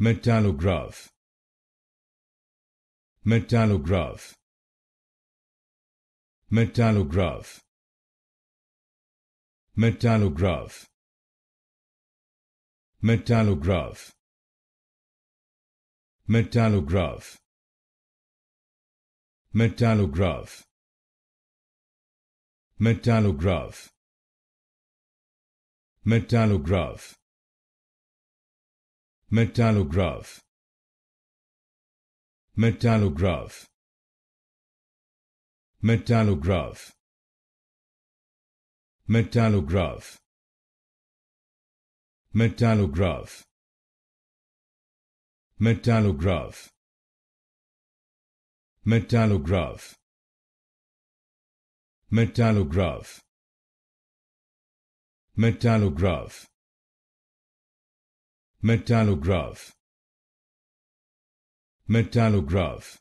Metallograph Metallograph Metallograph Metallograph Metallograph Metallograph Metallograph Metallograph Metallograph Metallograph Metallograph Metallograph Metallograph Metallograph Metallograph Metallograph Metallograph Metallograph Metallograph Metallograph